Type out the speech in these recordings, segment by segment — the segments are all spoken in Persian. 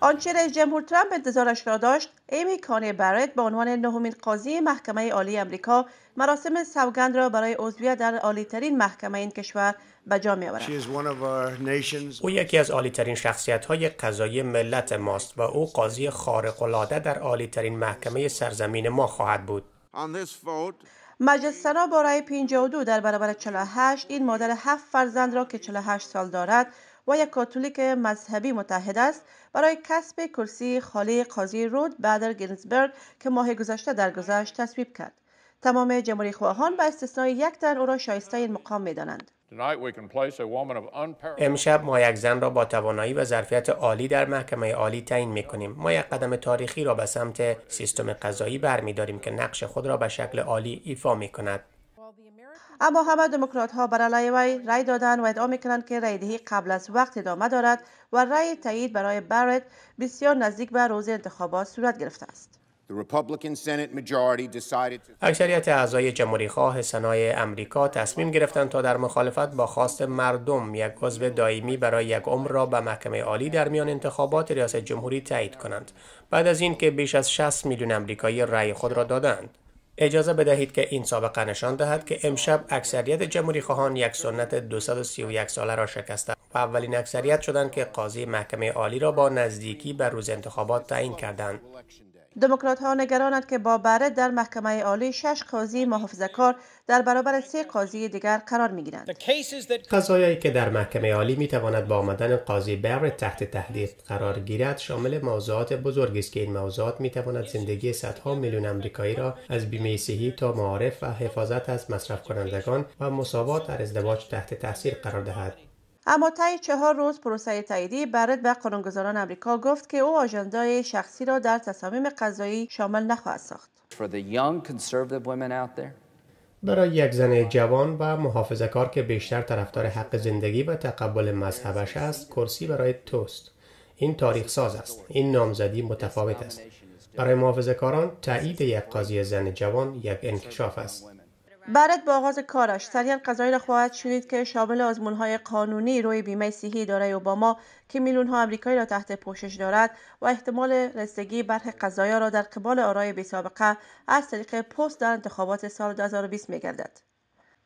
آنچه رئیس جمهور ترامپ انتظارش را داشت ایمی کانی برت به عنوان نهمین قاضی محکمه عالی امریکا مراسم سوگند را برای عضویت در عالیترین محکمه این کشور به جا می آورد. او یکی از عالیترین شخصیت های قضایی ملت ماست و او قاضی خارق العاده در ترین محکمه سرزمین ما خواهد بود. مجلس سنا با رای 52 در برابر 48 این مادر هفت فرزند را که 48 سال دارد و یک کاتولیک مذهبی متحد است برای کسب کرسی خالی قاضی رود بعدر گینزبرگ که ماه گذشته در گذشت تصویب کرد تمام جمهوری خواهان به استثنای یک تن او را شایسته این مقام میدانند امشب ما یک زن را با توانایی و ظرفیت عالی در محکمه عالی تعیین می کنیم. ما یک قدم تاریخی را به سمت سیستم قضایی برمیداریم که نقش خود را به شکل عالی ایفا می کند. اما همه دموکرات ها بر علیه وی رای دادن و ادعا میکنند که رای دهی قبل از وقت ادامه دارد و رای تایید برای برت بسیار نزدیک به روز انتخابات صورت گرفته است اکثریت اعضای جمهوریخواه سنای امریکا تصمیم گرفتند تا در مخالفت با خواست مردم یک عضو دائمی برای یک عمر را به محکمه عالی در میان انتخابات ریاست جمهوری تایید کنند بعد از اینکه بیش از 60 میلیون امریکایی رأی خود را دادند اجازه بدهید که این سابقه نشان دهد که امشب اکثریت جمهوری یک سنت 231 ساله را شکسته. و اولین اکثریت شدند که قاضی محکمه عالی را با نزدیکی به روز انتخابات تعیین کردند دموکرات ها نگرانند که با بره در محکمه عالی شش قاضی محافظه کار در برابر سه قاضی دیگر قرار می گیرند. قضایایی که در محکمه عالی می تواند با آمدن قاضی بر تحت تهدید قرار گیرد شامل موضوعات بزرگی است که این موضوعات می تواند زندگی صدها میلیون امریکایی را از بیمه صحی تا معارف و حفاظت از مصرف کنندگان و مساوات در ازدواج تحت تاثیر قرار دهد. اما طی چهار روز پروسه تاییدی برد به قانونگذاران آمریکا گفت که او آژندای شخصی را در تصامیم قضایی شامل نخواهد ساخت برای یک زن جوان و محافظه کار که بیشتر طرفدار حق زندگی و تقبل مذهبش است کرسی برای توست این تاریخ ساز است این نامزدی متفاوت است برای محافظه کاران تایید یک قاضی زن جوان یک انکشاف است بعد با آغاز کارش سریعا قضایی را خواهد شنید که شامل های قانونی روی بیمه صحی داره اوباما که ها آمریکایی را تحت پوشش دارد و احتمال رسیدگی برخ قضایی را در قبال آرای سابقه از طریق پست در انتخابات سال 2020 میگردد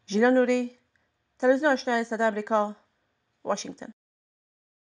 ژیلا نوری تلویزیون آشنای صدای آمریکا واشنگتن